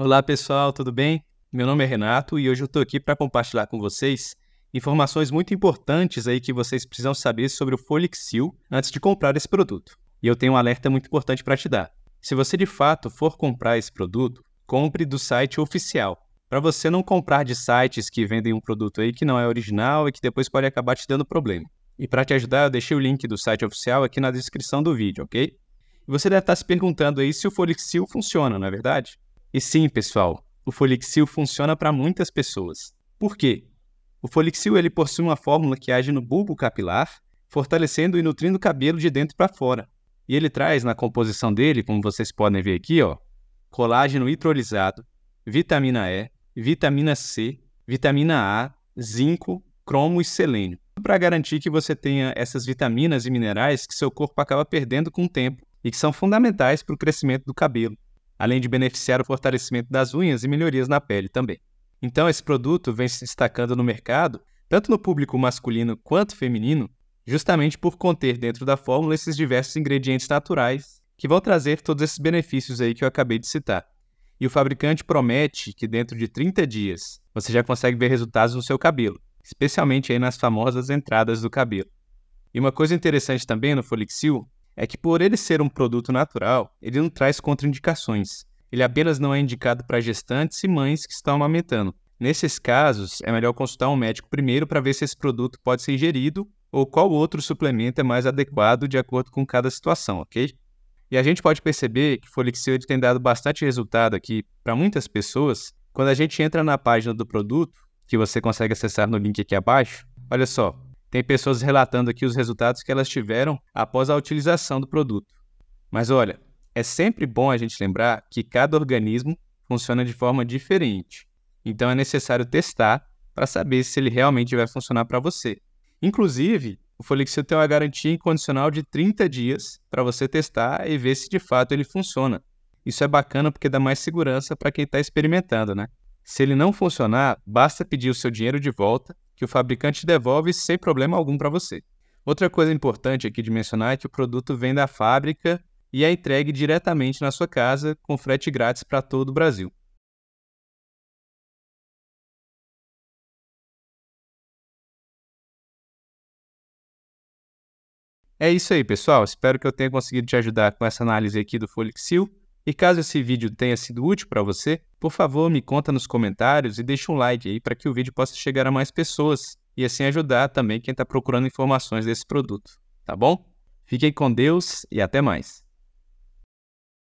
Olá pessoal, tudo bem? Meu nome é Renato e hoje eu estou aqui para compartilhar com vocês informações muito importantes aí que vocês precisam saber sobre o Folixil antes de comprar esse produto. E eu tenho um alerta muito importante para te dar. Se você de fato for comprar esse produto, compre do site oficial. Para você não comprar de sites que vendem um produto aí que não é original e que depois pode acabar te dando problema. E para te ajudar, eu deixei o link do site oficial aqui na descrição do vídeo, ok? E você deve estar tá se perguntando aí se o Folixil funciona, não é verdade? E sim, pessoal, o Folixil funciona para muitas pessoas. Por quê? O Folixil ele possui uma fórmula que age no bulbo capilar, fortalecendo e nutrindo o cabelo de dentro para fora. E ele traz na composição dele, como vocês podem ver aqui, ó, colágeno hidrolisado, vitamina E, vitamina C, vitamina A, zinco, cromo e selênio, para garantir que você tenha essas vitaminas e minerais que seu corpo acaba perdendo com o tempo e que são fundamentais para o crescimento do cabelo além de beneficiar o fortalecimento das unhas e melhorias na pele também. Então, esse produto vem se destacando no mercado, tanto no público masculino quanto feminino, justamente por conter dentro da fórmula esses diversos ingredientes naturais que vão trazer todos esses benefícios aí que eu acabei de citar. E o fabricante promete que dentro de 30 dias você já consegue ver resultados no seu cabelo, especialmente aí nas famosas entradas do cabelo. E uma coisa interessante também no Folixil é que, por ele ser um produto natural, ele não traz contraindicações. Ele apenas não é indicado para gestantes e mães que estão amamentando. Nesses casos, é melhor consultar um médico primeiro para ver se esse produto pode ser ingerido ou qual outro suplemento é mais adequado de acordo com cada situação, ok? E a gente pode perceber que Folixil tem dado bastante resultado aqui para muitas pessoas. Quando a gente entra na página do produto, que você consegue acessar no link aqui abaixo, olha só, tem pessoas relatando aqui os resultados que elas tiveram após a utilização do produto. Mas olha, é sempre bom a gente lembrar que cada organismo funciona de forma diferente. Então é necessário testar para saber se ele realmente vai funcionar para você. Inclusive, o Folixil tem uma garantia incondicional de 30 dias para você testar e ver se de fato ele funciona. Isso é bacana porque dá mais segurança para quem está experimentando, né? Se ele não funcionar, basta pedir o seu dinheiro de volta que o fabricante devolve sem problema algum para você. Outra coisa importante aqui de mencionar é que o produto vem da fábrica e é entregue diretamente na sua casa, com frete grátis para todo o Brasil. É isso aí, pessoal. Espero que eu tenha conseguido te ajudar com essa análise aqui do Folixil. E caso esse vídeo tenha sido útil para você, por favor me conta nos comentários e deixa um like aí para que o vídeo possa chegar a mais pessoas e assim ajudar também quem está procurando informações desse produto, tá bom? Fiquem com Deus e até mais!